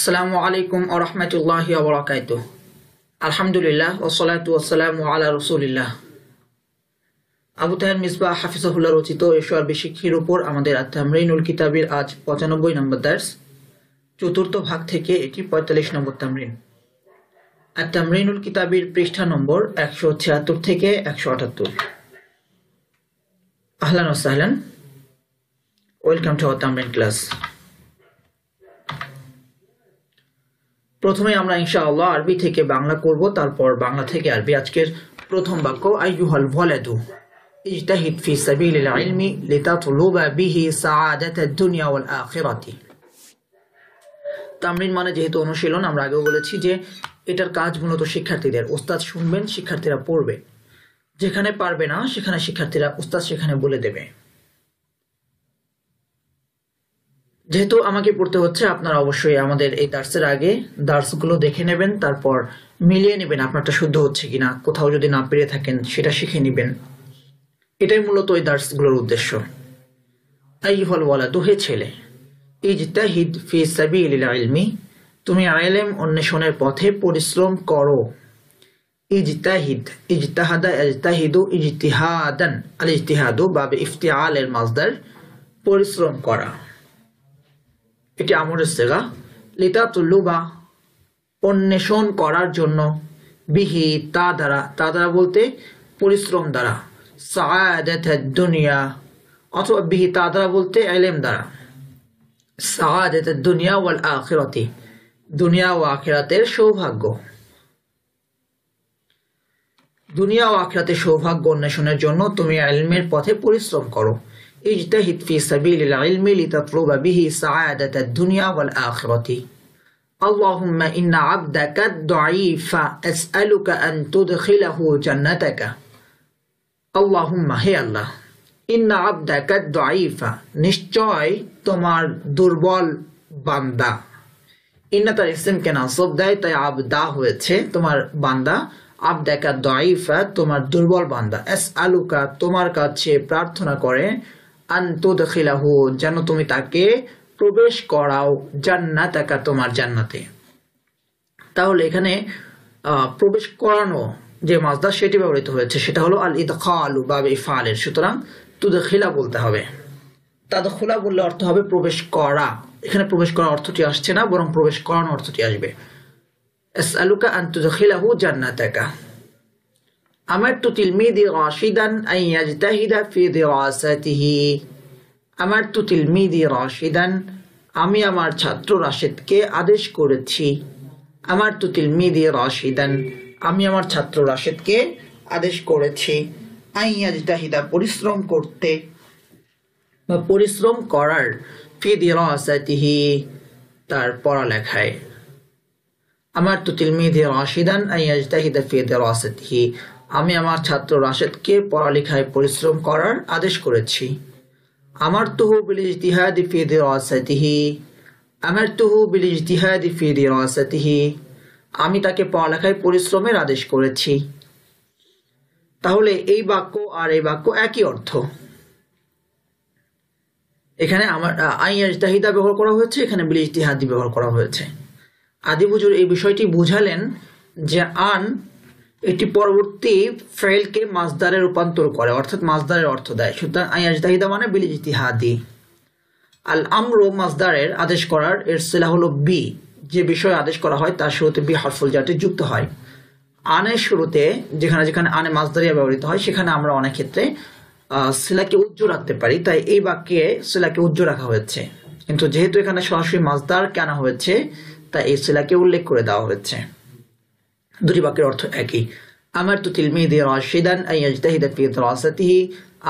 আসসালামু আলাইকুম ও রহমতুল্লাহ বরাকাত আলহামদুলিল্লাহ ওসলাত ওসালাম আলা রসুলিল্লাহ আবু তাহের মিসবা হাফিজাহুল্লাহ রচিত এশোয়ার বেশিক্ষির উপর আমাদের তামরিনুল কিতাবের আজ পঁচানব্বই নম্বর দার্স চতুর্থ ভাগ থেকে এটি পঁয়তাল্লিশ নম্বর তামরিন তামরিনুল কিতাবের পৃষ্ঠা নম্বর একশো ছিয়াত্তর থেকে একশো আটাত্তর আহলান ওসাহলান ওয়েলকাম টু আওয়ার তামরিন ক্লাস প্রথমে আমরা ইনশাআল্লাহ আরবি থেকে বাংলা করব তারপর বাংলা থেকে আরবি আজকের প্রথম বাক্য আইয়ুহাল ভলাদু اجتهد في سبيل العلم لتطلب به দুনিয়া ওয়াল আখিরাতি তামরিন মানে যেহেতু অনুশীলন আমরা আগেও বলেছি যে এটার কাজ মূলত শিক্ষার্থীদের ওস্তাদ শুনবেন শিক্ষার্থীরা পড়বে যেখানে পারবে না সেখানে শিক্ষার্থীরা ওস্তাদ সেখানে বলে দেবে যেহেতু আমাকে পড়তে হচ্ছে আপনারা অবশ্যই আমাদের এই দার্সের আগে দার্সগুলো দেখে নেবেন তারপর মিলিয়ে নেবেন আপনারটা শুদ্ধ হচ্ছে কিনা কোথাও যদি না পেরে থাকেন সেটা শিখে নেবেন এটাই মূলত এই দার্সগুলোর উদ্দেশ্য আইহল ওয়ালা দুহে ছেলে তাহিদ ফি সাবি আলমি তুমি আইলেম অন্বেষণের পথে পরিশ্রম করো ইজতাহিদ তাহিদ ইজ ইজতিহাদান আল ইজতিহাদু বাবে এর মাজদার পরিশ্রম করা এটি আমরের জায়গা লিতা তুল্লুবা অন্বেষণ করার জন্য বিহি তা দ্বারা তা দ্বারা বলতে পরিশ্রম দ্বারা সায়াদাত দুনিয়া অথবা বিহি তা দ্বারা বলতে এলেম দ্বারা সাহাদাত দুনিয়া ওয়াল আখিরাতি দুনিয়া ও আখেরাতের সৌভাগ্য দুনিয়া ও আখিরাতের সৌভাগ্য অন্বেষণের জন্য তুমি এলমের পথে পরিশ্রম করো اجتهد في سبيل العلم لتطلب به سعادة الدنيا والآخرة اللهم إن عبدك الضعيف أسألك أن تدخله جنتك اللهم هي الله ইন্না আবদাকা দাইফা নিশ্চয় তোমার দুর্বল বান্দা ইন্না তার ইসলামকে নাসব দেয় তাই আবদা হয়েছে তোমার বান্দা আবদাকা দাইফা তোমার দুর্বল বান্দা এস আলুকা তোমার কাছে প্রার্থনা করে আন্তঃদখিলাহু যেন তুমি তাকে প্রবেশ করাও একা তোমার জান্নাতে তাহলে এখানে প্রবেশ করানো যে মাজদা সেটি ব্যবহৃত হয়েছে সেটা হলো আল ইদখালু বা ইফালের সুতরাং তুদখিলা বলতে হবে তাদখুলা বললে অর্থ হবে প্রবেশ করা এখানে প্রবেশ করার অর্থটি আসছে না বরং প্রবেশ করানো অর্থটি আসবে আলুকা জান্নাত একা আমারতু তিলমিদি রাশিদান আই ইয়াজতাহিদা ফি দিরাসাতিহি আমারতু তিলমিদি রাশিদান আমি আমার ছাত্র রাশেদকে আদেশ করেছি আমার তু তিলমিদি রাশিদান আমি আমার ছাত্র রাশেদকে আদেশ করেছি আই ইয়াজতাহিদা পরিশ্রম করতে বা পরিশ্রম করার ফি দিরাসাতিহি তার পড়ালেখায় আমার তু তিলমিদি রাশিদান আই ইয়াজতাহিদা ফি দিরাসাতিহি আমি আমার ছাত্র রাশেদকে পড়ালেখায় পরিশ্রম করার আদেশ করেছি আমার তুহু বিল দিহাদি ফি দিরাসাতিহি আমার তুহু বিল দিহাদি ফি দিরাসাতিহি আমি তাকে পড়ালেখায় পরিশ্রমের আদেশ করেছি তাহলে এই বাক্য আর এই বাক্য একই অর্থ এখানে আমার আইয়াজ তাহিদা ব্যবহার করা হয়েছে এখানে বিল ইজতিহাদি ব্যবহার করা হয়েছে আদিবুজুর এই বিষয়টি বুঝালেন যে আন এটি পরবর্তী ফেলকে মাসদারে রূপান্তর করে অর্থাৎ মাসদারের অর্থ দেয় সুতরাং আয়াজ দাহিদা মানে জিতি হাদি আল আমরো মাসদারের আদেশ করার এর সেলা হলো বি যে বিষয়ে আদেশ করা হয় তার শুরুতে বি হরফুল জাটি যুক্ত হয় আনের শুরুতে যেখানে যেখানে আনে মাসদারিয়া ব্যবহৃত হয় সেখানে আমরা অনেক ক্ষেত্রে সেলাকে উজ্জ রাখতে পারি তাই এই বাক্যে সেলাকে উজ্জ রাখা হয়েছে কিন্তু যেহেতু এখানে সরাসরি মাসদার কেনা হয়েছে তাই এই সেলাকে উল্লেখ করে দেওয়া হয়েছে দুটি বাক্যের অর্থ একই আমার তো তিলমিদি রশিদান আইয়াজদাহিদান ফি দরাসাতিহি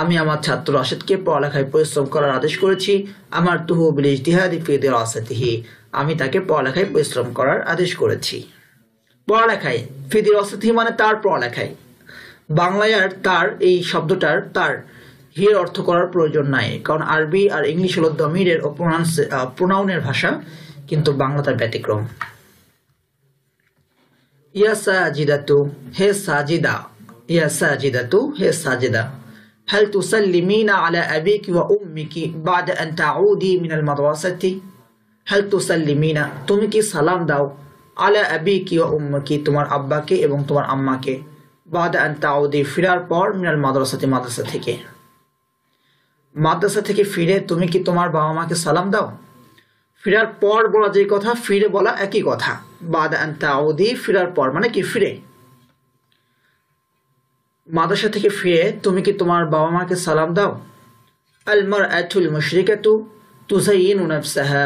আমি আমার ছাত্র রাশেদকে পড়ালেখায় পরিশ্রম করার আদেশ করেছি আমার তুহু বিল ইজতিহাদি ফি দরাসাতিহি আমি তাকে পড়ালেখায় পরিশ্রম করার আদেশ করেছি পড়ালেখায় ফি দরাসাতিহি মানে তার পড়ালেখায় বাংলায় আর তার এই শব্দটার তার হির অর্থ করার প্রয়োজন নাই কারণ আরবি আর ইংলিশ হল দমিরের ও প্রোনাউন্সে প্রোনাউনের ভাষা কিন্তু বাংলা তার ব্যতিক্রম ইয়া সাজিদাতু হে সাজিদা ইয়া সাজিদাতু হে সাজিদা هل تسلمين على أبيك وأمك بعد أن تعودي من المدرسة؟ هل تسلمين তুমি কি সালাম দাও আলা আবিকি ওয়া উম্মকি তোমার আব্বাকে এবং তোমার আম্মাকে বাদ আন তাউদি ফিরার পর মিনাল মাদ্রাসাতে মাদ্রাসা থেকে মাদ্রাসা থেকে ফিরে তুমি কি তোমার বাবা মাকে সালাম দাও ফিরার পর বলা যে কথা ফিরে বলা একই কথা বাদ তাওদি ফিরার পর মানে কি ফিরে মাদ্রাসা থেকে ফিরে তুমি কি তোমার বাবা মাকে সালাম দাও আলমার আথুল তু তুজাইন সাহা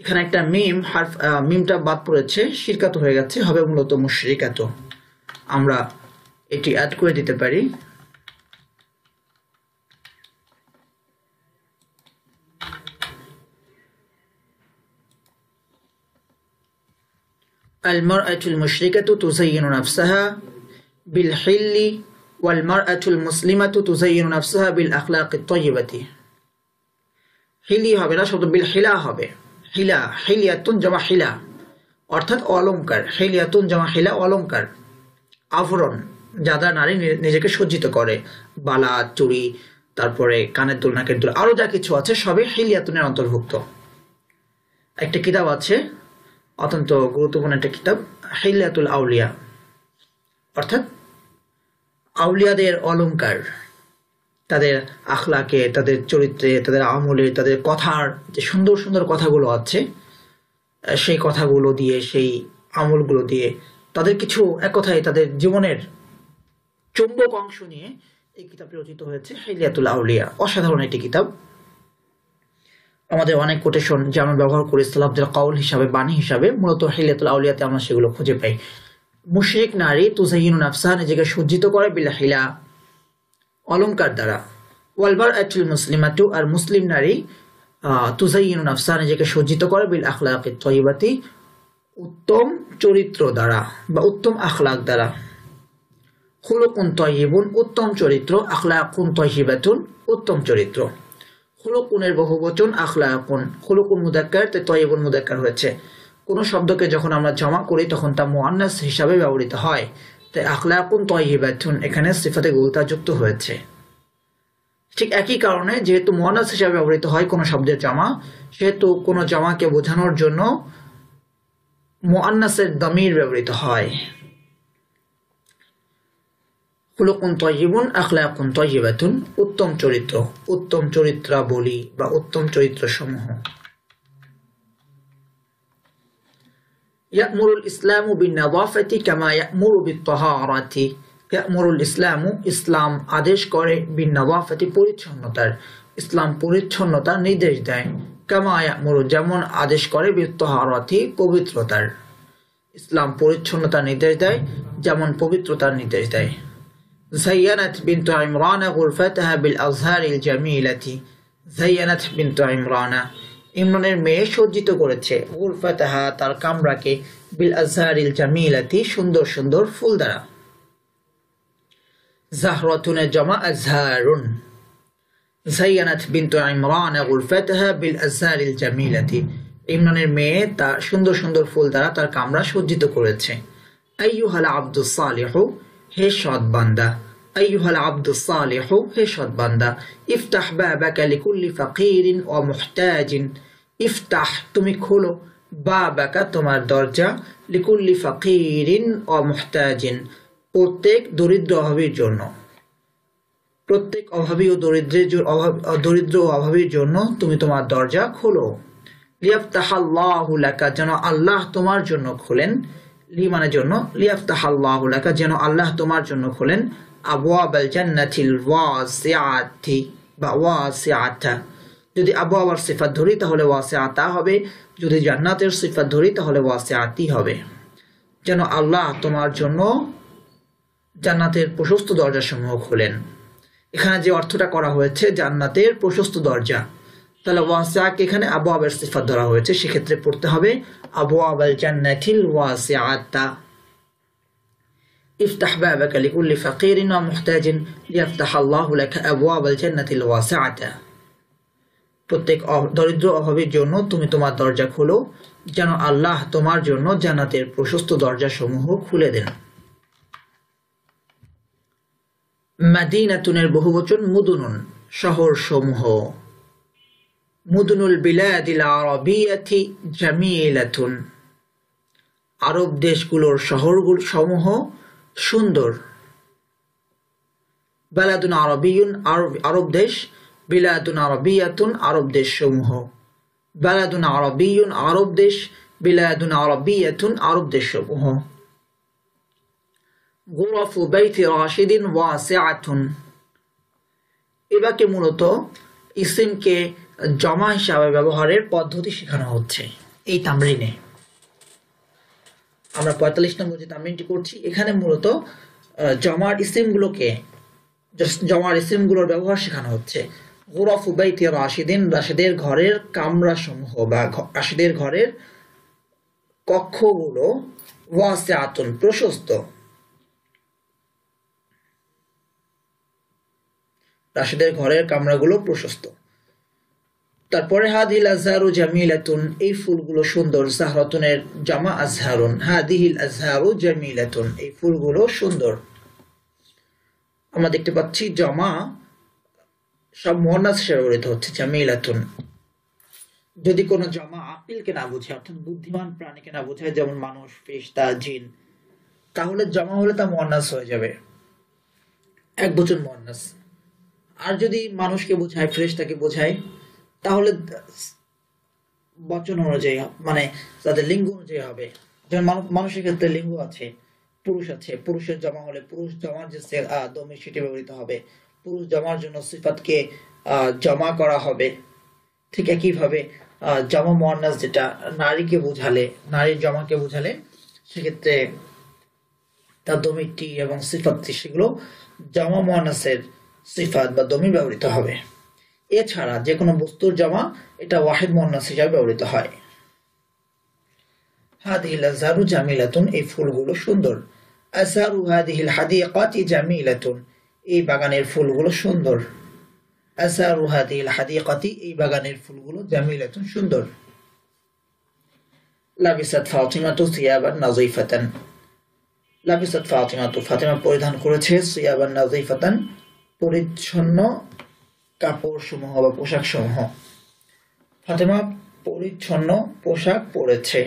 এখানে একটা মিম হারফ মিমটা বাদ পড়েছে শিরকাত হয়ে গেছে হবে মূলত মুশরিকাত আমরা এটি অ্যাড করে দিতে পারি المرأة المشركة تزين نفسها بالحل والمرأة المسلمة تزين نفسها بالأخلاق الطيبة হিলি হবে না শব্দ বিল হিলা হবে হিলা হিলিয়াতুন জমা হিলা অর্থাৎ হিলিয়াতুন জমা হিলা আভরণ যাদা নারী নিজেকে সজ্জিত করে বালা চুরি তারপরে কানের দুল নাকের আরো আরও যা কিছু আছে সবই হিলিয়াতুনের অন্তর্ভুক্ত একটা কিতাব আছে অত্যন্ত গুরুত্বপূর্ণ একটা কিতাব হাইলাতুল আউলিয়া অর্থাৎ আউলিয়াদের অলঙ্কার তাদের আখলাকে তাদের চরিত্রে তাদের আমলে তাদের কথার যে সুন্দর সুন্দর কথাগুলো আছে সেই কথাগুলো দিয়ে সেই আমলগুলো দিয়ে তাদের কিছু এক কথায় তাদের জীবনের চুম্বক অংশ নিয়ে এই কিতাবটি রচিত হয়েছে হাইলিয়াতুল আউলিয়া অসাধারণ একটি কিতাব আমাদের অনেক কোটেশন যে আমরা ব্যবহার করি সালাফদের কাউল হিসাবে বাণী হিসাবে মূলত হিলাতুল আউলিয়াতে আমরা সেগুলো খুঁজে পাই মুশরিক নারী তুজাহিন আফসা নিজেকে সজ্জিত করে হিলা অলঙ্কার দ্বারা ওয়ালবার আচুল মুসলিমাটু আর মুসলিম নারী তুজাইনুন আফসা নিজেকে সজ্জিত করে বিল আখলাকে তৈবাতি উত্তম চরিত্র দ্বারা বা উত্তম আখলাক দ্বারা খুলকুন তহিবুন উত্তম চরিত্র আখলাকুন তহিবাতুন উত্তম চরিত্র খুলকুনের বহু বচন আখলাকুন হুলুকুন মুদাক্কার তে তয়েবুন মুদাক্কার হয়েছে কোনো শব্দকে যখন আমরা জমা করি তখন তা মোয়ান্নাস হিসাবে ব্যবহৃত হয় তাই আখলায়কুন তয়েবাথুন এখানে সিফাতে গুলতা যুক্ত হয়েছে ঠিক একই কারণে যেহেতু মোয়ানাস হিসাবে ব্যবহৃত হয় কোনো শব্দের জমা সেহেতু কোনো জামাকে বোঝানোর জন্য মোয়ান্নাসের দমির ব্যবহৃত হয় খুলুকুন তজিবুন আখলাকুন তজিবাতুন উত্তম চরিত্র উত্তম চরিত্রাবলী বা উত্তম চরিত্র সমূহ ইয়ামুরুল ইসলামু বিন নাদাফাতি কামা ইসলাম আদেশ করে বিন নাদাফাতি পরিচ্ছন্নতার ইসলাম পরিচ্ছন্নতার নির্দেশ দেয় কামা ইয়ামুরু যেমন আদেশ করে বিত তাহারাতি পবিত্রতার ইসলাম পরিচ্ছন্নতার নির্দেশ দেয় যেমন পবিত্রতার নির্দেশ দেয় زينت بنت عمران غرفتها بالأزهار الجميلة زينت بنت عمران ইমরানের মেয়ে সজ্জিত করেছে গুলফাতাহা তার কামরাকে বিল আজহারিল জামিলাতি সুন্দর সুন্দর ফুল দ্বারা জাহরতুনে জমা আজহারুন জাইয়ানাত বিন্তু ইমরান গুলফাতাহা বিল আজহারিল জামিলাতি ইমরানের মেয়ে তার সুন্দর সুন্দর ফুল দ্বারা তার কামরা সজ্জিত করেছে আইয়ুহাল আব্দুস সালেহ হে বান্দা আইহাল আব্দুস সালেহ হে সৎবান্দা ইফতাহ বাবাকা লিকুল্লি ফাকিরিন ও মুহতাজিন ইফতাহ তুমি খোলো বাবাকা তোমার দরজা লিকুল্লি ফাকিরিন ও মুহতাজিন প্রত্যেক দরিদ্র অভাবের জন্য প্রত্যেক অভাবী ও দরিদ্রের অভাব দরিদ্র ও অভাবীর জন্য তুমি তোমার দরজা খোলো লিয়াফতাহাল্লাহু লিয়াফতাহাল্লাহুলাকা যেন আল্লাহ তোমার জন্য খোলেন লিমানের জন্য লিয়াফতাহাল্লাহুলাকা যেন আল্লাহ তোমার জন্য খোলেন আবুয়াব আল জান্নাতিল ওয়াসিআতি বা ওয়াসিআতা যদি আবহাওয়ার সিফাত ধরি তাহলে ওয়াসিআতা আতা হবে যদি জান্নাতের সিফাত ধরি তাহলে ওয়াসিআতি আতি হবে যেন আল্লাহ তোমার জন্য জান্নাতের প্রশস্ত দরজাসমূহ খোলেন এখানে যে অর্থটা করা হয়েছে জান্নাতের প্রশস্ত দরজা তাহলে ওয়াসিআকে এখানে আবহাওয়ার সিফাত ধরা হয়েছে সেক্ষেত্রে পড়তে হবে আবু জান্নাতিল ওয়াসিআতা افتح بابك لكل فقير ومحتاج ليفتح الله لك أبواب الجنة الواسعة প্রত্যেক দরিদ্র অভাবের জন্য তুমি তোমার দরজা খুলো যেন আল্লাহ তোমার জন্য জান্নাতের প্রশস্ত দরজা সমূহ খুলে দেন মাদিনাতুনের বহু বচন মুদুনুন শহর সমূহ মুদুনুল বিলাদিল আরবিয়াতি জামিলাতুন আরব দেশগুলোর শহরগুলো সমূহ সুন্দর বেলাতুন আরবিউন আরব দেশ বিলাতুন আরবিয়াতুন আরব দেশ সমূহ বেলাতুন আরবিউন আরব দেশ বিলাদুন আরবিয়াতুন আরব দেশ সমূহ গোরফু বাইতি রাশিদিন ওয়াসিআতুন এবাকে মূলত ইসিমকে জমা হিসাবে ব্যবহারের পদ্ধতি শেখানো হচ্ছে এই তামরিনে আমরা পঁয়তাল্লিশ নম্বর যে তামিনটি করছি এখানে মূলত জমার ইসিমগুলোকে জমার ইসিমগুলোর ব্যবহার শেখানো হচ্ছে গোরফ তিয়ার রাশিদিন রাশিদের ঘরের কামরা সমূহ বা রাশিদের ঘরের কক্ষগুলো ওয়াসে আতুন প্রশস্ত রাশিদের ঘরের কামরাগুলো প্রশস্ত তারপরে হাদিল আজহারু জামিলাতুন এই ফুলগুলো সুন্দর জাহরতনের জামা আজহারুন হাদিহিল আজহারু জামিলাতুন এই ফুলগুলো সুন্দর আমরা দেখতে পাচ্ছি জামা সব মহনাস ব্যবহৃত হচ্ছে জামিলাতুন যদি কোনো জামা আপিলকে না বুঝে অর্থাৎ বুদ্ধিমান প্রাণীকে না বুঝে যেমন মানুষ ফেস্তা জিন তাহলে জমা হলে তা মহান্নাস হয়ে যাবে এক বছর মহান্নাস আর যদি মানুষকে বোঝায় ফ্রেশটাকে বোঝায় তাহলে বচন অনুযায়ী মানে তাদের লিঙ্গ অনুযায়ী হবে মানুষের ক্ষেত্রে লিঙ্গ আছে পুরুষ আছে পুরুষের জমা হলে পুরুষ জমার যে দমি সেটি ব্যবহৃত হবে পুরুষ জমার জন্য সিফাতকে জমা করা হবে ঠিক একইভাবে জমা মহান্নাস যেটা নারীকে বোঝালে নারীর জমাকে বোঝালে সেক্ষেত্রে তার দমিটি এবং সিফাতটি সেগুলো জমা মহানাসের সিফাত বা দমি ব্যবহৃত হবে এছাড়া যে কোনো বস্তুর জমা এটা ওয়াহিদ মন্নাস হিসাবে ব্যবহৃত হয় হাদিহিল জামিলাতুন এই ফুলগুলো সুন্দর হাদিহিল জামিলাতুন এই বাগানের ফুলগুলো সুন্দর হাদিহিল এই বাগানের ফুলগুলো জামিলাতুন সুন্দর লাবিসাত সিয়াবান নাজিফাতান লাবিসাত ফাতিমা পরিধান করেছে সিয়াবান নাজিফাতান পরিচ্ছন্ন কাপড় সমূহ বা পোশাক সমূহ ফাতেমা পরিচ্ছন্ন পোশাক পরেছে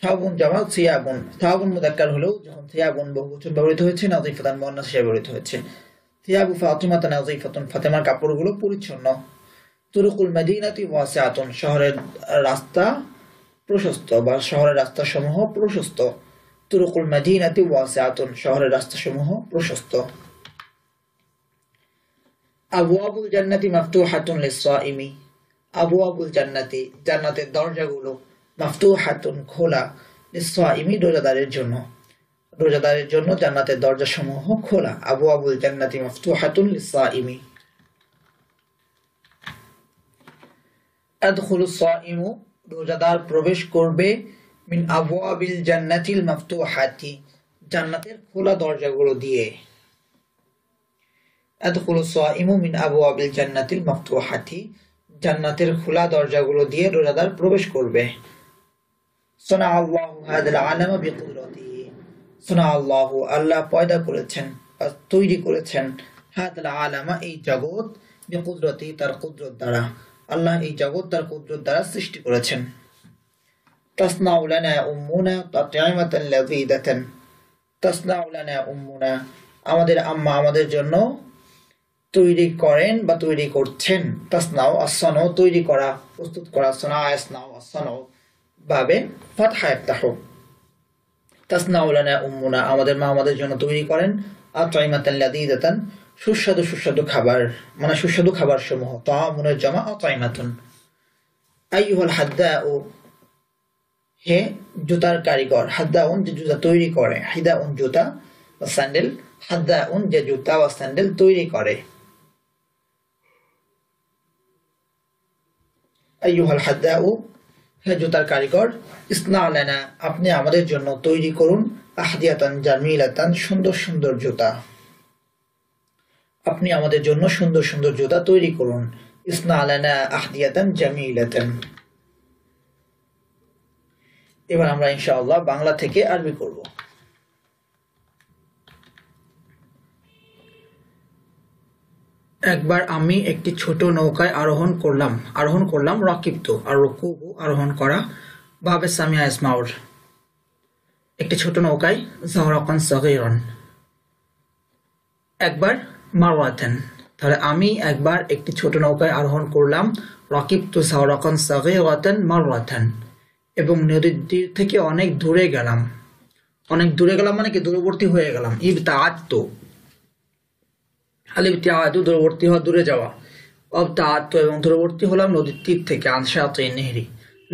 সাহাবুন জামা সিয়াবুন সাহাবুন মুদাক্কার হলেও যখন সিয়াবুন বহু বছর ব্যবহৃত হয়েছে নাজিফাতান মোহান্নাস হিসেবে ব্যবহৃত হয়েছে সিয়াবু ফাতিমাতা নাজিফাতুন ফাতেমার কাপড়গুলো পরিচ্ছন্ন তুরুকুল মেদিনাতি ওয়াসিয়াতুন শহরের রাস্তা প্রশস্ত বা শহরের রাস্তা সমূহ প্রশস্ত তুরুকুল মেদিনাতি ওয়াসিয়াতুন শহরের রাস্তা সমূহ প্রশস্ত আবু আবুল জান্নাতি মাফতু হাতুন লিসাইমি আবু আবুল জান্নাতি জান্নাতের দরজাগুলো মাফতু হাতুন খোলা লিসাইমি রোজাদারের জন্য রোজাদারের জন্য জান্নাতের দরজাসমূহ খোলা আবু আবুল জান্নাতি মাফতু হাতুন লিসাইমি আদখুলু সাইমু রোজাদার প্রবেশ করবে মিন আবু আবিল জান্নাতিল মাফতু হাতি জান্নাতের খোলা দরজাগুলো দিয়ে আদখুল সোয়াইমু মিন আবু আবিল জান্নাতিল মফতুহাতি জান্নাতের খোলা দরজাগুলো দিয়ে রোজাদার প্রবেশ করবে সোনা আল্লাহ হাদাল আলামা বিকুদরতি সোনা আল্লাহ আল্লাহ পয়দা করেছেন তৈরি করেছেন হাদাল আলামা এই জগৎ বিকুদরতি তার কুদরত দ্বারা আল্লাহ এই জগৎ তার কুদরত দ্বারা সৃষ্টি করেছেন تصنع لنا أمنا طعمة لذيذة تصنع لنا أمنا আমাদের আম্মা আমাদের জন্য তৈরি করেন বা তৈরি করছেন তাসনাও আসন তৈরি করা প্রস্তুত করা সোনা আসনাও আসন ভাবে ফাতহায় তাহ তাসনাউলানা উম্মুনা আমাদের মা আমাদের জন্য তৈরি করেন আর দিয়ে লাদিদাতান সুস্বাদু সুস্বাদু খাবার মানে সুস্বাদু খাবার সমূহ মনের জমা ও আই হল হাদ্দা ও হে জুতার কারিগর হাদ্দা উন যে জুতা তৈরি করে হিদা উন জুতা বা স্যান্ডেল হাদ্দা উন যে জুতা বা স্যান্ডেল তৈরি করে আইহাল হাদ্দাউ হে জুতার কারিগর ইসনা আপনি আমাদের জন্য তৈরি করুন আহদিয়াতান জামিলাতান সুন্দর সুন্দর জুতা আপনি আমাদের জন্য সুন্দর সুন্দর জুতা তৈরি করুন ইসনা আলানা আহদিয়াতান জামিলাতান এবার আমরা ইনশাআল্লাহ বাংলা থেকে আরবি করব একবার আমি একটি ছোট নৌকায় আরোহণ করলাম আরোহণ করলাম রকিপ্ত আর রকু আরোহণ করা বাবে সামিয়া ইসমাউর একটি ছোট নৌকায় জহরকন সহিরন একবার মারওয়াতেন তাহলে আমি একবার একটি ছোট নৌকায় আরোহণ করলাম রকিব তু সাহরকন সহিরতেন মারওয়াতেন এবং নদীর তীর থেকে অনেক দূরে গেলাম অনেক দূরে গেলাম মানে কি দূরবর্তী হয়ে গেলাম ইব তা তো আলিফ তাহাদু দূরবর্তী হওয়া দূরে যাওয়া অব আত্ম এবং দূরবর্তী হলাম নদীর তীর থেকে আনসাতে নেহরি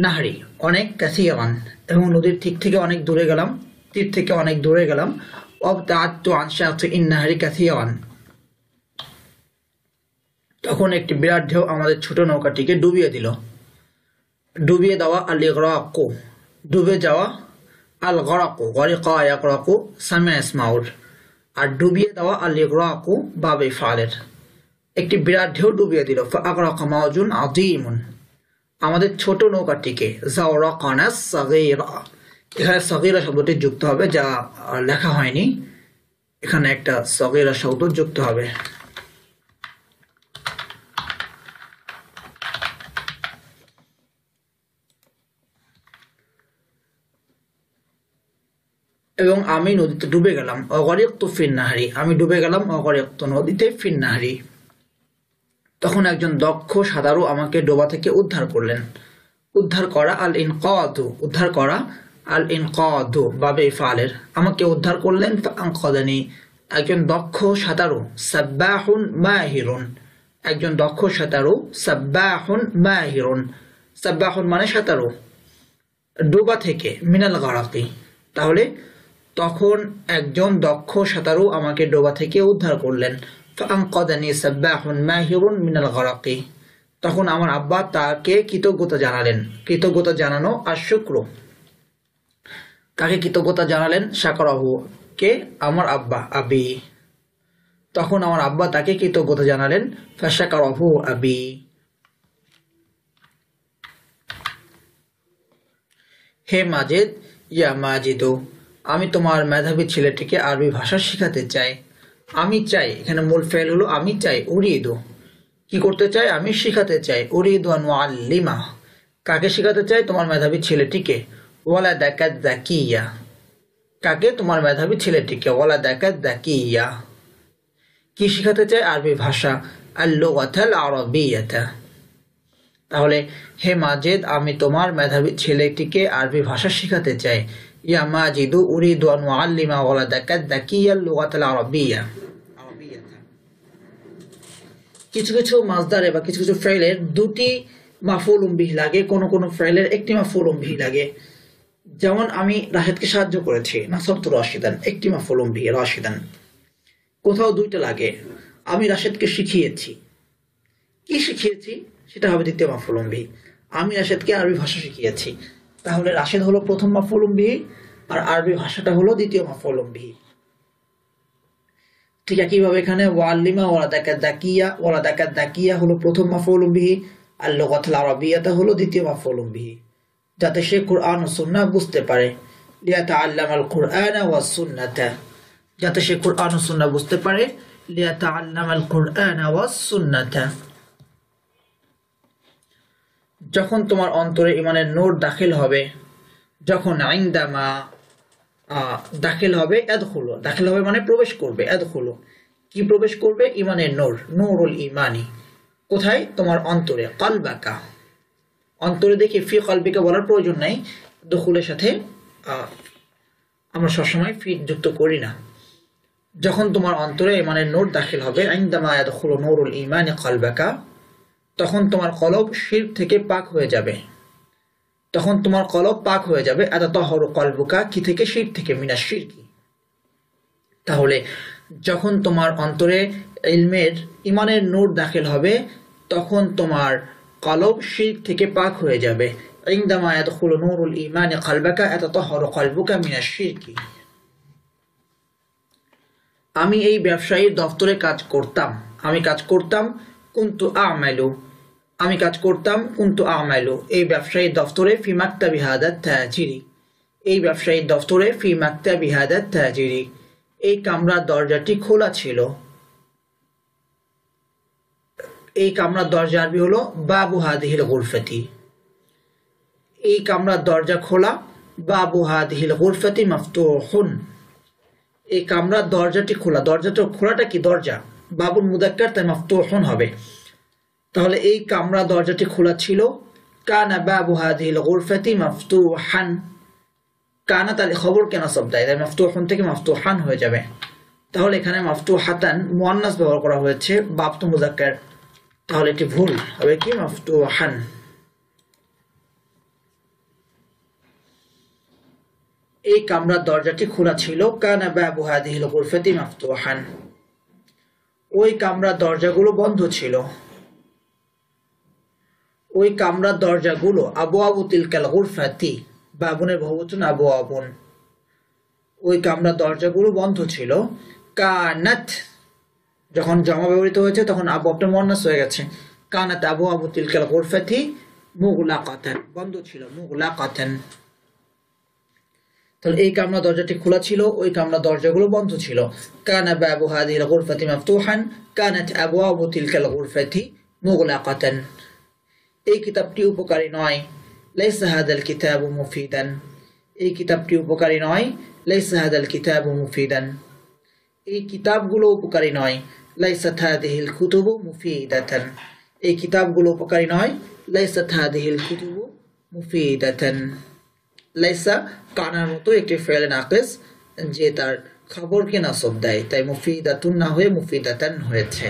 নাহারি অনেক কাছে গেলাম এবং নদীর ঠিক থেকে অনেক দূরে গেলাম তীর থেকে অনেক দূরে গেলাম অব তাহাত্ম আনসাতে ইন নাহারি কাছে তখন একটি বিরাট ঢেউ আমাদের ছোট নৌকাটিকে ডুবিয়ে দিল ডুবিয়ে দেওয়া আলি ডুবে যাওয়া আল গড়াকু গরিকা কয়াকু সামিয়া ইসমাউল আর ডুবিয়ে দেওয়া আলী রাকু বাবে ফালের একটি বিরাট ঢেউ ডুবিয়ে দিল আগরাকা মাউজুন আমাদের ছোট নৌকাটিকে এখানে সগিরা শব্দটি যুক্ত হবে যা লেখা হয়নি এখানে একটা সগিরা শব্দ যুক্ত হবে এবং আমি নদীতে ডুবে গেলাম অগরেক্ত ফিন্নাহারি আমি ডুবে গেলাম অগরেক্ত নদীতে ফিন্নাহারি তখন একজন দক্ষ সাঁতারু আমাকে ডোবা থেকে উদ্ধার করলেন উদ্ধার করা আল ইন কু উদ্ধার করা আল ইন কু বাবে ফালের আমাকে উদ্ধার করলেন কদানি একজন দক্ষ সাঁতারু সাব্বাহুন মাহিরুন একজন দক্ষ সাঁতারু সাব্বাহুন মাহিরুন সাব্বাহুন মানে সাঁতারু ডোবা থেকে মিনাল গারাকি তাহলে তখন একজন দক্ষ সাঁতারু আমাকে ডোবা থেকে উদ্ধার করলেন মিনাল গরাকি তখন আমার আব্বা তাকে কৃতজ্ঞতা জানালেন কৃতজ্ঞতা জানানো আর শুক্র তাকে কৃতজ্ঞতা জানালেন কে আমার আব্বা আবি তখন আমার আব্বা তাকে কৃতজ্ঞতা জানালেন ফাশাকার অভু আবি হে মাজেদ ইয়া মাজিদ আমি তোমার মেধাবী ছেলেটিকে আরবি ভাষা শেখাতে চাই আমি চাই এখানে মূল ফেল হলো আমি চাই উড়িয়ে দো কি করতে চাই আমি শেখাতে চাই উড়িয়ে উরিদু আল্লিমা কাকে শেখাতে চাই তোমার মেধাবী ছেলেটিকে ওয়ালা দেখা ইয়া কাকে তোমার মেধাবী ছেলেটিকে ওয়ালা দেখা ইয়া কি শেখাতে চাই আরবি ভাষা আল্লো কথাল আরবিয়াতা তাহলে হে মাজেদ আমি তোমার মেধাবী ছেলেটিকে আরবি ভাষা শেখাতে চাই কিছু কিছু বা কিছু কিছু দুটি মাফুল লাগে কোনো কোনো একটি মাফুল লাগে যেমন আমি রাহেদকে সাহায্য করেছি না নাসরত রশিদান একটি মাফুল উম্বিহ রাশিদান কোথাও দুইটা লাগে আমি রাশেদকে শিখিয়েছি কি শিখিয়েছি সেটা হবে দ্বিতীয় মাফুল আমি রাশেদকে আরবি ভাষা শিখিয়েছি তাহলে রাশেদ হলো প্রথম মাফলম্বী আর আরবি ভাষাটা হলো দ্বিতীয় মাফলম্বী ঠিক একইভাবে এখানে ওয়ালিমা ওয়ালা দেখা দাকিয়া ওয়ালা দেখা দাকিয়া হলো প্রথম মাফলম্বী আর লোকাতল আরবিয়াটা হলো দ্বিতীয় মাফলম্বী যাতে সে কোরআন সুন্না বুঝতে পারে লিয়াতা আল্লাম আল কোরআন ওয়া সুন্নাতা যাতে সে কোরআন সুন্না বুঝতে পারে লিয়াতা আল্লাম আল কোরআন ওয়া সুন্নাতা যখন তোমার অন্তরে ইমানের নোট দাখিল হবে যখন আইন্দামা দাখিল হবে এত হলো দাখিল হবে মানে প্রবেশ করবে এত হলো কি প্রবেশ করবে ইমানের নোর নোরুল ইমানি কোথায় তোমার অন্তরে কলবাকা অন্তরে দেখে ফি কলবিকা বলার প্রয়োজন নাই দখুলের সাথে আমরা সবসময় ফি যুক্ত করি না যখন তোমার অন্তরে ইমানের নোট দাখিল হবে আইন্দামা এত হলো নোরুল ইমানি কলবাকা তখন তোমার কলব শির থেকে পাক হয়ে যাবে তখন তোমার কলব পাক হয়ে যাবে এত তহর কলবুকা কি থেকে শির থেকে মিনা শির কি তাহলে যখন তোমার অন্তরে ইলমের ইমানের নূর দাখিল হবে তখন তোমার কলব শির থেকে পাক হয়ে যাবে ইংদামা এত খুলো নুরুল ইমানে কালবাকা এত তহর কলবুকা মিনা শির কি আমি এই ব্যবসায়ীর দফতরে কাজ করতাম আমি কাজ করতাম কুন্তু আমেলু আমি কাজ করতাম কুন্তু আমেলু এই ব্যবসায়ীর দফতরে ফি মাক্তা বিহাদার এই ব্যবসায়ীর দফতরে ফি মাক্তা বিহাদার এই কামরার দরজাটি খোলা ছিল এই কামরার দরজা আরবি হলো বাবু হাদিহিল গুরফতি এই কামরার দরজা খোলা বাবু হাদিহিল গুলফাতি মাফতুহুন এই কামরার দরজাটি খোলা দরজাটা খোলাটা কি দরজা বাবুল মুদাক্কার তাই মাফতুহন হবে তাহলে এই কামরা দরজাটি খোলা ছিল কানা বাবু হাদিল গোরফাতি মাফতুহান কানা তাহলে খবর কেন সব দেয় তাই মাফতুহন থেকে মাফতুহান হয়ে যাবে তাহলে এখানে মাফতু হাতান মোয়ান্নাস ব্যবহার করা হয়েছে বাপ্তু মুজাক্কার তাহলে এটি ভুল হবে কি মাফতু হান এই কামরার দরজাটি খোলা ছিল কানা বাবু ব্যবহাদিল গুরফাতি মাফতু হান ওই কামরার দরজাগুলো বন্ধ ছিল ওই কামরার দরজাগুলো আবু আবু তিলকাল গুরফাতি বাবুনের ভবচন আবু আবুন ওই কামরার দরজাগুলো বন্ধ ছিল কানাত যখন জমা ব্যবহৃত হয়েছে তখন আবু আপনার মন্নাস হয়ে গেছে কানাত আবু আবু তিলকাল গুরফাতি মুগলা কথেন বন্ধ ছিল মুগলা কথেন তাহলে এই কামরা দরজাটি খোলা ছিল ওই কামরা দরজাগুলো বন্ধ ছিল কানা বাবু হাদিল গুরফাতি মাফতুহান কানাত আবওয়াবু তিলকাল গুরফাতি মুগলাকাতান এই কিতাবটি উপকারী নয় লাইসা হাদাল কিতাবু মুফিদান এই কিতাবটি উপকারী নয় লাইসা হাদাল কিতাবু মুফিদান এই কিতাবগুলো উপকারী নয় লাইসাত হাদিহিল কুতুবু মুফিদাতান এই কিতাবগুলো উপকারী নয় লাইসাত হাদিহিল কুতুবু মুফিদাতান লাইসা কানার মতো একটি ফ্রেল নাকেস যে তার খবরকে নাসব দেয় তাই মুফিদাতুন না হয়ে মুফিদাতান হয়েছে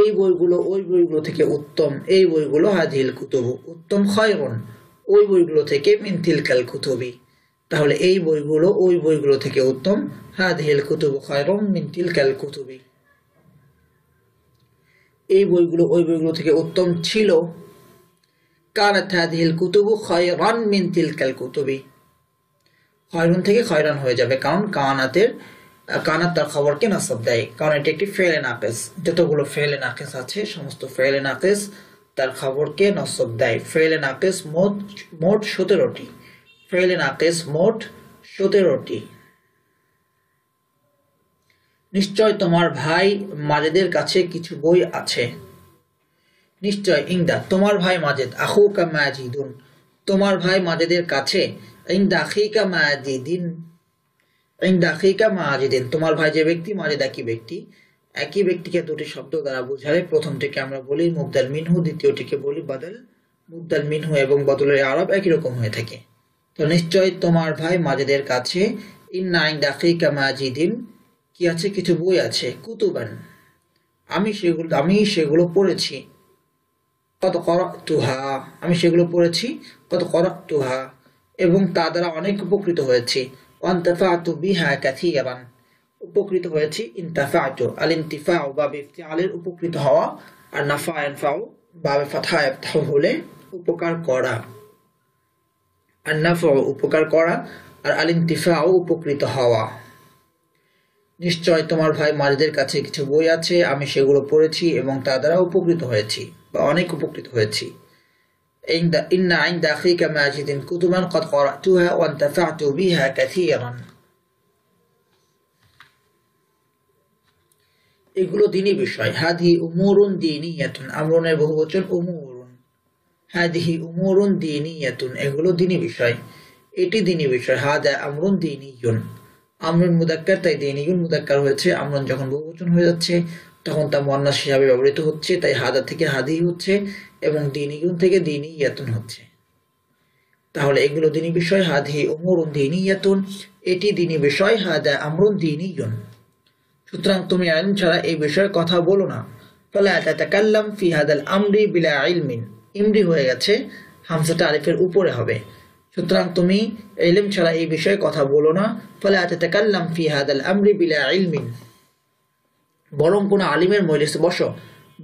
এই বইগুলো ওই বইগুলো থেকে উত্তম এই বইগুলো হাজিল কুতুব উত্তম খয়রন ওই বইগুলো থেকে মিনথিলকাল কুতুবি তাহলে এই বইগুলো ওই বইগুলো থেকে উত্তম কুতুব কুতুবু খয়রম মিনথিলকাল কুতুবি এই বইগুলো ওই বইগুলো থেকে উত্তম ছিল কানাত হাদিহিল কুতুবু খয়রান মিন তিলকাল কুতুবি খয়রুন থেকে খয়রান হয়ে যাবে কারণ কানাতের কানাত তার খবরকে নাসাব দেয় কারণ এটি একটি ফেলে নাকেস যতগুলো ফেলে নাকেস আছে সমস্ত ফেলে নাকেস তার খবরকে নসব দেয় ফেলে নাকেস মোট মোট সতেরোটি ফেলে নাকেস মোট সতেরোটি নিশ্চয় তোমার ভাই মাজেদের কাছে কিছু বই আছে নিশ্চয় ইংদা তোমার ভাই মাজেদ আহুকা মাজিদুন তোমার ভাই মাজেদের কাছে ইংদা আখিকা মাজিদিন ইংদা আখিকা মাজিদিন তোমার ভাই যে ব্যক্তি মাজেদ একই ব্যক্তি একই ব্যক্তিকে দুটি শব্দ দ্বারা বোঝালে প্রথমটিকে আমরা বলি মুগদাল মিনহু দ্বিতীয়টিকে বলি বাদল মুগদাল মিনহু এবং বদলের আরব একই রকম হয়ে থাকে তো নিশ্চয় তোমার ভাই মাজেদের কাছে ইন্না ইংদা আখিকা মাজিদিন কি আছে কিছু বই আছে কুতুবান আমি সেগুলো আমি সেগুলো পড়েছি কত করক তুহা আমি সেগুলো পড়েছি কত করক তুহা এবং তা দ্বারা অনেক উপকৃত হয়েছি অন্তফা বিহা ক্যাথি এবান উপকৃত হয়েছি ইন্তাফা আল ইন্তিফা বা ব্যক্তি আলের উপকৃত হওয়া আর নাফা এনফাও বা ফাথা এফতাহ হলে উপকার করা আর নাফা উপকার করা আর আল ইন্তিফাও উপকৃত হওয়া নিশ্চয় তোমার ভাই মারিদের কাছে কিছু বই আছে আমি সেগুলো পড়েছি এবং তা দ্বারা উপকৃত হয়েছি বা অনেক উপকৃত হয়েছি এগুলো দিনই বিষয় মাজিদিন কুতুবান কদ করাতুহা ওয়ান তাফাতু বিহা কাথিরান দিনই বিষয় হাদি উমুরুন দিনিয়াতুন আমরনের বহুবচন উমুরুন হাদিহি উমুরুন দিনিয়াতুন এগুলো দিনই বিষয় এটি দিনই বিষয় হাদা আমরুন দিনিয়ুন আমরন মুদাক্কার তাই দেনিগুন মুদাক্কার হয়েছে আমরন যখন বহুবচন হয়ে যাচ্ছে তখন তা মন্নাস হিসাবে ব্যবহৃত হচ্ছে তাই হাদা থেকে হাদি হচ্ছে এবং দিনিগুন থেকে দিনই ইয়াতুন হচ্ছে তাহলে এগুলো দিনী বিষয় হাদি অমরুন দিনী ইয়াতুন এটি দিনী বিষয় হাদা আমরুন দিনী ইয়ন সুতরাং তুমি আইন ছাড়া এই বিষয়ে কথা বলো না ফলে তাকাল্লাম ফি হাদাল আমরি বিলা ইলমিন ইমরি হয়ে গেছে হামসাটা আরিফের উপরে হবে সুতরাং তুমি এলিম ছাড়া এই বিষয়ে কথা বলো না ফলে আতাকাল্লাম ফি হাদাল আমরি বিলা ইলমিন বরং কোনো আলিমের মজলিসে বসো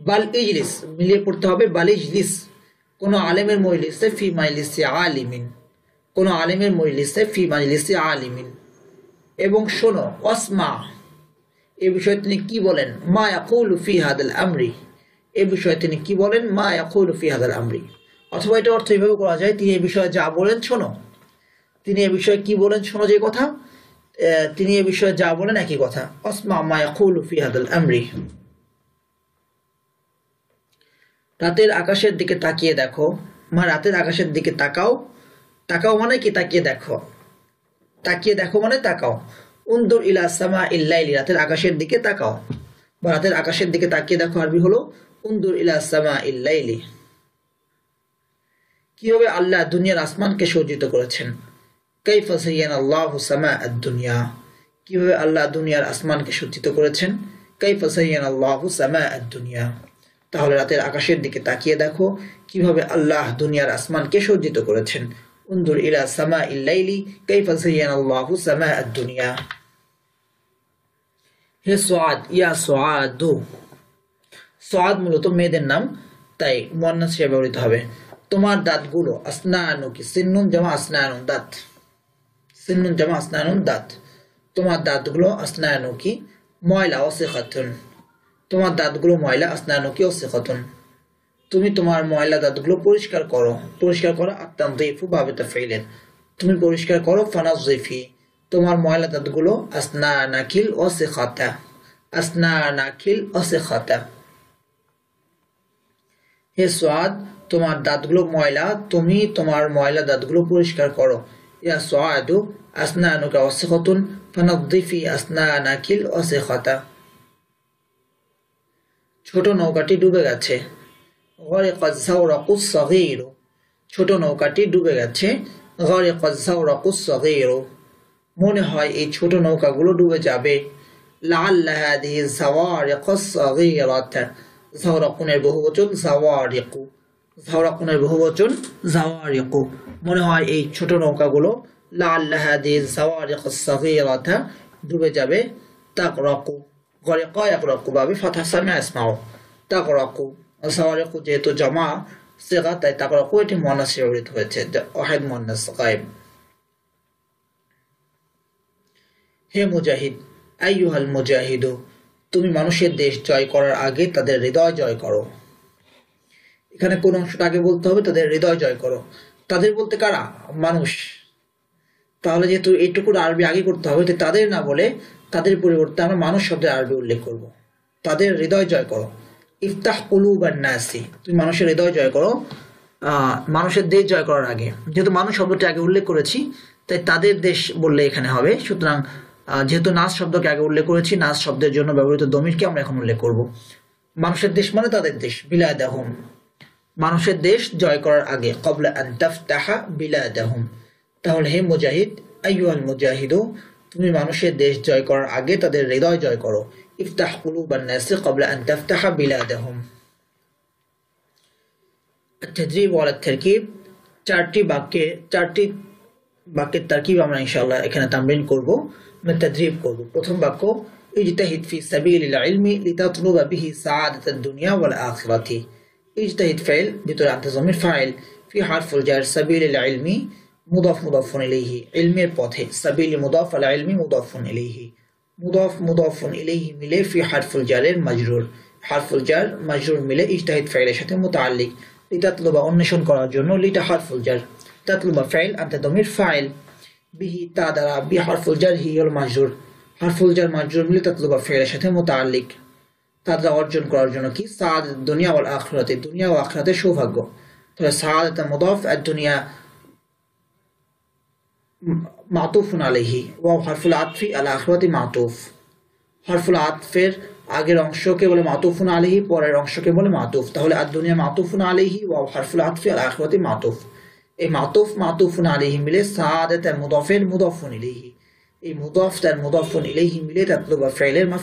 বাল ইজলিস মিলিয়ে পড়তে হবে বাল ইজলিস কোনো আলেমের মজলিসে ফি মাইলিসে আলিমিন কোনো আলেমের মজলিসে ফি মাইলিসে আলিমিন এবং শোনো অসমা এ বিষয়ে তিনি কি বলেন মা ইয়াকুল ফি হাদাল আমরি এ বিষয়ে তিনি কি বলেন মা ইয়াকুল ফি হাদাল আমরি অথবা এটা অর্থ এইভাবে করা যায় তিনি এ বিষয়ে যা বলেন শোনো তিনি এ বিষয়ে কি বলেন শোনো যে কথা তিনি এ বিষয়ে যা বলেন একই কথা অসমা মায়াকুল ফিহাদুল আমরি রাতের আকাশের দিকে তাকিয়ে দেখো মা রাতের আকাশের দিকে তাকাও তাকাও মানে কি তাকিয়ে দেখো তাকিয়ে দেখো মানে তাকাও উন্দুর ইলা সামা ইল্লাইলি রাতের আকাশের দিকে তাকাও বা রাতের আকাশের দিকে তাকিয়ে দেখো আরবি হলো উন্দুর ইলা সামা ইল্লাইলি কিভাবে আল্লাহ দুনিয়ার আসমানকে সজ্জিত করেছেন কাই ফাসাইয়ান আল্লাহ হুসামা দুনিয়া কিভাবে আল্লাহ দুনিয়ার আসমানকে সজ্জিত করেছেন কাই ফাসাইয়ান আল্লাহ হুসামা দুনিয়া তাহলে রাতের আকাশের দিকে তাকিয়ে দেখো কিভাবে আল্লাহ দুনিয়ার আসমানকে সজ্জিত করেছেন উন্দুর ইলা সামা ইল্লাইলি কাই ফাসাইয়ান আল্লাহ হুসামা দুনিয়া হে সোয়াদ ইয়া সোয়াদু সোয়াদ মূলত মেয়েদের নাম তাই মন্নাস হিসেবে ব্যবহৃত হবে তোমার দাঁতগুলো কি সিন্নুন জমা আসনানুন দাঁত সিন্নুন জমা আসনানুন দাঁত তোমার দাঁতগুলো কি ময়লা অসে শেখাতুন তোমার দাঁতগুলো ময়লা কি অসে শেখাতুন তুমি তোমার ময়লা দাঁতগুলো পরিষ্কার করো পরিষ্কার করো আত্মান জৈফু বাবেতা ফেলেন তুমি পরিষ্কার করো ফানাজ জৈফি তোমার ময়লা দাঁতগুলো আসনা নাকিল অসে খাতা আসনা নাকিল ও শেখাতা হে সাদ তোমার দাঁতগুলো ময়লা তুমি তোমার ময়লা দাঁতগুলো পরিষ্কার করো ইয়া ছোট নৌকাটি ডুবে গেছে ঘরে কজ্জাও রকুস সহিরো ছোট নৌকাটি ডুবে গেছে ঘরে কজ্জাও রকুস সহিরো মনে হয় এই ছোট নৌকাগুলো ডুবে যাবে লাল লাহাদি সাওয়ারিক সগিরাত বহু বহুবচন সাওয়ারিকু জাওরাকুনের বহুবচন জাওয়ারিকু মনে হয় এই ছোট নৌকাগুলো লাল ডুবে যাবে তাক রকু গড়ে রকু বাবে আসমাও তাক রকু যেহেতু জমা সেগা তাই তাক রকু এটি মনাস ব্যবহৃত হয়েছে অহেদ মনাস গায়েব হে মুজাহিদ আইয়ুহাল মুজাহিদু তুমি মানুষের দেশ জয় করার আগে তাদের হৃদয় জয় করো এখানে কোন অংশটা আগে বলতে হবে তাদের হৃদয় জয় করো তাদের বলতে কারা মানুষ তাহলে যেহেতু এইটুকুর আরবি আগে করতে হবে তাদের না বলে তাদের পরিবর্তে আমরা মানুষ শব্দের আরবি উল্লেখ করব। তাদের হৃদয় জয় করো ইফতাহ কলু বা নাসি তুমি মানুষের হৃদয় জয় করো মানুষের দেশ জয় করার আগে যেহেতু মানুষ শব্দটি আগে উল্লেখ করেছি তাই তাদের দেশ বললে এখানে হবে সুতরাং যেহেতু নাচ শব্দকে আগে উল্লেখ করেছি নাচ শব্দের জন্য ব্যবহৃত দমিরকে আমরা এখন উল্লেখ করব মানুষের দেশ মানে তাদের দেশ বিলায় দেহম মানুষের দেশ জয় করার আগে কবলা তাহা তাহলে হে মুজাহিদ আইয়ান তুমি মানুষের দেশ জয় করার আগে তাদের হৃদয় জয় করো ইফতাহ কবলা চারটি বাক্যে চারটি বাক্যের তারকিব আমরা ইনশাআল্লাহ এখানে তামরিন করব মানে তাদরিব করব প্রথম বাক্য ইজতাহিদ ফি সাবিলিল ইলমি লিতাতলুবা বিহি সাআদাতাদ দুনিয়া ওয়াল আখিরাতি اجتهد ফাইল ভিতরে আন্তজমের ফাইল ফি হারফুল জার সাবিল ইলমি মুদাফ মুদাফুন ইলাইহি ইলমের পথে সাবিল মুদাফ আলা ইলমি মুদাফুন ইলাইহি মুদাফ মুদাফুন ইলাইহি মিলে ফি হারফুল জারের মাজরুর হারফুল জার মজরুর মিলে ইজতাহিদ ফাইলের সাথে মুতাআল্লিক লিতাতলুবা অন্বেষণ করার জন্য লিটা হারফুল জার তাতলুবা ফাইল আন্তদমির ফাইল বিহি তা দ্বারা বি হারফুল জার হি হল মাজরুর হারফুল জার মাজরুর মিলে তাতলুবা ফাইলের সাথে মুতাআল্লিক তাদের অর্জন করার জন্য কি সাদ দুনিয়া ওয়াল আখরাতে দুনিয়া ও আখরাতে সৌভাগ্য তাহলে সাদ মদফ এক দুনিয়া মাতুফুন আলহি ও হরফুল আতফি আল আখরাতি মাতুফ হরফুল আতফের আগের অংশকে বলে মাতুফুন আলহি পরের অংশকে বলে মাতুফ তাহলে আর দুনিয়া মাতুফুন আলহি ও হরফুল আতফি আল আখরাতি মাতুফ এই মাতুফ মাতুফুন আলহি মিলে সাদ তার মুদফের মুদফুন ইলেহি এই মুদফ তার মুদফুন ইলেহি মিলে তার ফেলের মা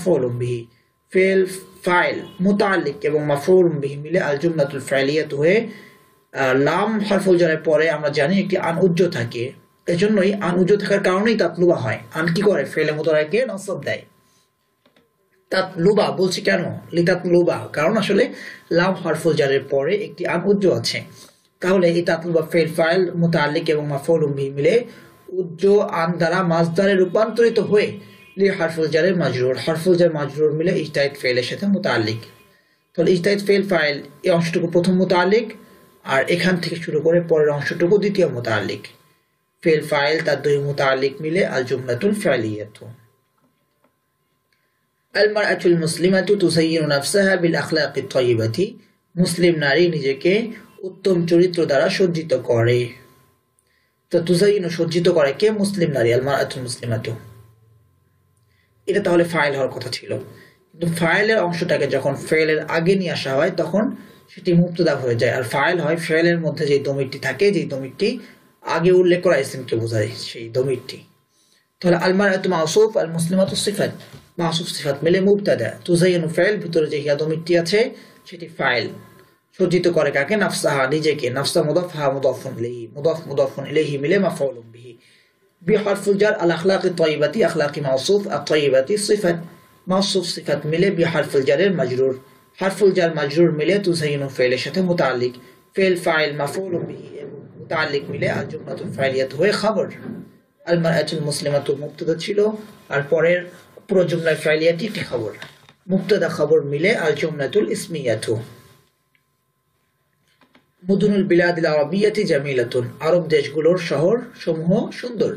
ফেল ফাইল মুতালিক এবং মাফুর বিহি মিলে আল জুমলাতুল ফাইলিয়াত হয়ে লাম হরফুল জানের পরে আমরা জানি একটি আন আনউজ্জ থাকে এজন্যই আনউজ্জ থাকার কারণেই তাতলুবা হয় আন কি করে ফেলে মুতালাকে নসব দেয় লুবা বলছি কেন লুবা কারণ আসলে লাম হরফুল জারের পরে একটি আন আনউজ্জ আছে তাহলে এই তাতলুবা ফেল ফাইল মুতালিক এবং মাফুর বিহি মিলে উজ্জ আন দ্বারা মাসদারে রূপান্তরিত হয়ে লি জালের জারের মাজরুর হরফুল জার মাজরুর মিলে ইজতাহিদ ফেলের সাথে মোতালিক তাহলে ইজতাহিদ ফেল ফাইল এই অংশটুকু প্রথম মোতালিক আর এখান থেকে শুরু করে পরের অংশটুকু দ্বিতীয় মোতালিক ফেল ফাইল তার দুই মোতালিক মিলে আল জুমলাতুল ফাইলিয়াত আল মারাতুল মুসলিমাতু তুসাইয়িনু নাফসাহা বিল আখলাকিত তাইয়িবাতি মুসলিম নারী নিজেকে উত্তম চরিত্র দ্বারা সজ্জিত করে তো তুসাইনু সজ্জিত করে কে মুসলিম নারী আল মারাতুল মুসলিমাতু এটা তাহলে ফাইল হওয়ার কথা ছিল কিন্তু ফাইলের অংশটাকে যখন ফেলের আগে নিয়ে আসা হয় তখন সেটি মুক্তদা হয়ে যায় আর ফাইল হয় ফেলের মধ্যে যে দমিটি থাকে যে দমিটি আগে উল্লেখ করা ইসলামকে বোঝায় সেই দমিটি তাহলে আলমার এত মাসুফ আল মুসলিমাত সিফাত মাসুফ সিফাত মিলে মুক্তাদা তুজাইন ফেল ভিতরে যে হিয়া দমিটি আছে সেটি ফাইল সজ্জিত করে কাকে নাফসাহা নিজেকে নাফসা মুদফ হা মুদফন লেহি মুদফ মুদফন লেহি মিলে মাফলম্বিহি بحرف الجر الأخلاق الطيبة أخلاق موصوف الطيبة صفة موصوف صفة ملة بحرف الجر المجرور حرف الجر مجرور ملة تزين فعل شته متعلق فعل فاعل مفعول به متعلق ملة الجملة الفعلية هو خبر المرأة المسلمة مبتدا ছিল আর برو جملة জুমলার خبر مبتدا خبر মুক্তদা الجملة الاسمية আল মুদুনুল বিলাদিল আরবিয়াতি জামিলাতুন আরব দেশগুলোর শহর সমূহ شندر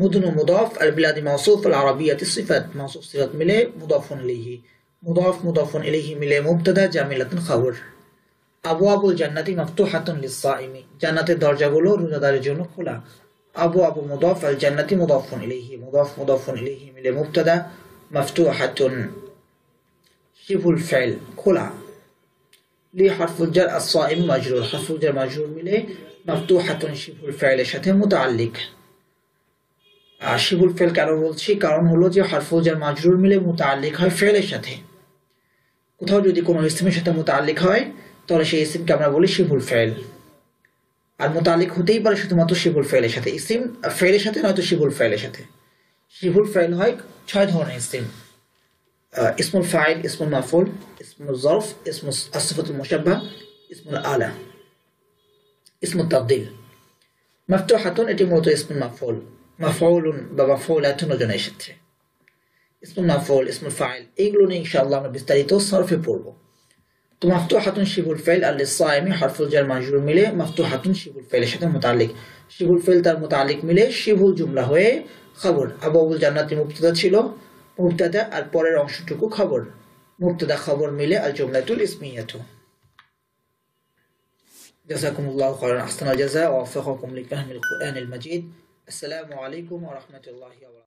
مدن مضاف البلاد موصوف العربية الصفات موصوف صفات ملي مضاف إليه مضاف مضاف إليه ملي مبتدا جميلة خبر أبواب الجنة مفتوحة للصائم جنة درجة গুলো রোজাদারের জন্য أبو أبواب مضاف الجنة مضاف إليه مضاف مضاف إليه ملي مبتدا مفتوحة شبه الفعل خلا লি আসাইম শিবুল সাথে আর শিবুল ফেল কেন বলছি কারণ হলো যে হয় ফেলের সাথে কোথাও যদি কোনো ইসিমের সাথে মোতালিক হয় তাহলে সেই ইসিমকে আমরা বলি শিবুল ফেল আর মোতালিক হতেই পারে শুধুমাত্র শিবুল ফেলের সাথে ইসিম ফেলের সাথে নয়তো শিবুল ফেলের সাথে শিবুল ফেল হয় ছয় ধরনের ইসিম آه، اسم الفاعل اسم المفعول اسم الظرف اسم الصفة المشبهة اسم الآلة اسم التفضيل مفتوحة এটি মূলত اسم المفعول مفعول بمفعولة مفعولاتন ওজন اسم المفعول اسم الفاعل এগুলো নিয়ে ইনশাআল্লাহ আমরা বিস্তারিত সরফে পড়ব তো مفتوحة شبه الفعل للصائم حرف الجر مجرور ملي مفتوحة شبه الفعل এর متعلق মুতাল্লিক الفعل تر متعلق ملي মিলে الجملة هو خبر খবর الجنة مبتدا মুবতাদা মুবতাদা আর পরের অংশটুকু খবর মুবতাদা খবর মিলে আল জুমলাতুল ইসমিয়াতু جزاكم الله خيرا أحسن الجزاء ووفقكم لفهم القرآن المجيد السلام عليكم ورحمة الله وبركاته